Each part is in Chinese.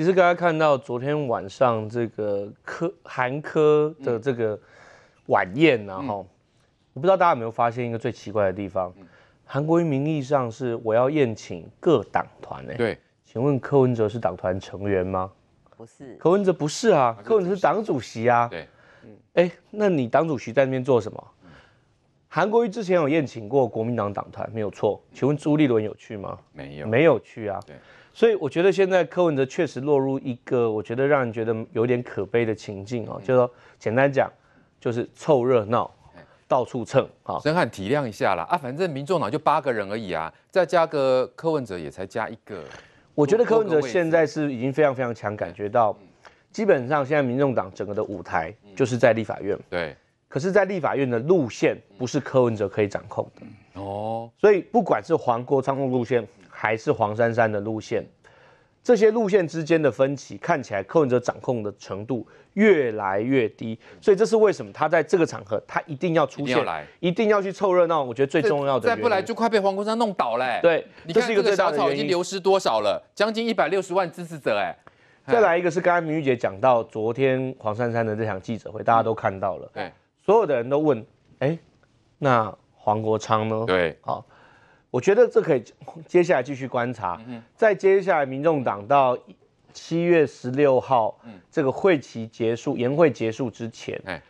其实刚才看到昨天晚上这个科韩科的这个晚宴呢，哈，我不知道大家有没有发现一个最奇怪的地方，韩国瑜名义上是我要宴请各党团诶，对，请问柯文哲是党团成员吗？不是，柯文哲不是啊，柯文哲是党主席啊，对，哎，那你党主席在那边做什么？韩国瑜之前有宴请过国民党党团，没有错。请问朱立伦有去吗？没有，没有去啊。对，所以我觉得现在柯文哲确实落入一个我觉得让人觉得有点可悲的情境啊，就说简单讲，就是凑热闹，到处蹭啊。申汉体谅一下啦啊，反正民众党就八个人而已啊，再加个柯文哲也才加一个。我觉得柯文哲现在是已经非常非常强，感觉到基本上现在民众党整个的舞台就是在立法院。对。可是，在立法院的路线不是柯文哲可以掌控的哦，所以不管是黄国昌的路线，还是黄珊珊的路线，这些路线之间的分歧看起来，柯文哲掌控的程度越来越低。所以，这是为什么他在这个场合他一定要出现来，一定要去凑热闹？我觉得最重要的，再不来就快被黄国昌弄倒了。对，你看这个小草已经流失多少了？将近一百六十万支持者哎。再来一个是刚才明玉姐讲到昨天黄珊珊的这场记者会，大家都看到了，对。所有的人都问：“哎，那黄国昌呢？”对，好，我觉得这可以接下来继续观察。在接下来，民众党到七月十六号这个会期结束、研会结束之前，哎，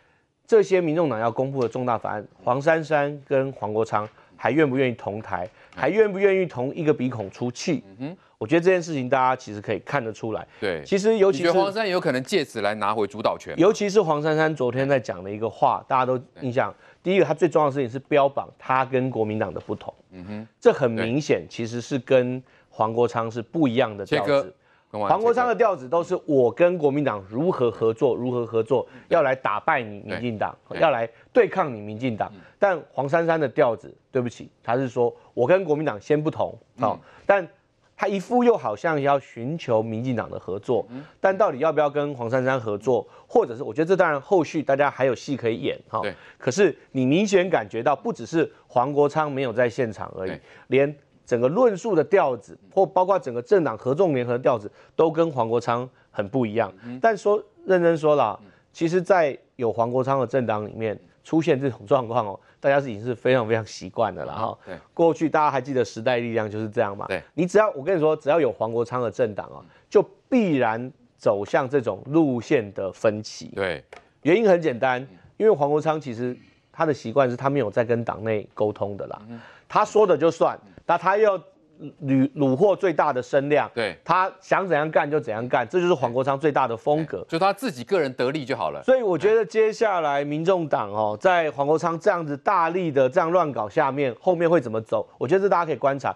这些民众党要公布的重大法案，黄珊珊跟黄国昌还愿不愿意同台？还愿不愿意同一个鼻孔出气？嗯，哼，我觉得这件事情大家其实可以看得出来。对，其实尤其是黄珊有可能借此来拿回主导权。尤其是黄珊珊昨天在讲的一个话，大家都印象，第一个，他最重要的事情是标榜他跟国民党的不同。嗯哼，这很明显其实是跟黄国昌是不一样的调子。黄国昌的调子都是我跟国民党如何合作，如何合作，要来打败你民进党，要来对抗你民进党。但黄珊珊的调子，对不起，他是说我跟国民党先不同，好，但他一副又好像要寻求民进党的合作。但到底要不要跟黄珊珊合作，或者是我觉得这当然后续大家还有戏可以演，哈。可是你明显感觉到，不只是黄国昌没有在现场而已，连。整个论述的调子，或包括整个政党合纵联合的调子，都跟黄国昌很不一样。但说认真说了，其实在有黄国昌的政党里面出现这种状况哦，大家已经是非常非常习惯了。哈。对过去大家还记得时代力量就是这样嘛？对，你只要我跟你说，只要有黄国昌的政党啊，就必然走向这种路线的分歧。对，原因很简单，因为黄国昌其实。他的习惯是他没有在跟党内沟通的啦，他说的就算，那他要虏虏获最大的声量，对他想怎样干就怎样干，这就是黄国昌最大的风格，就他自己个人得利就好了。所以我觉得接下来民众党哦，在黄国昌这样子大力的这样乱搞下面，后面会怎么走？我觉得这大家可以观察。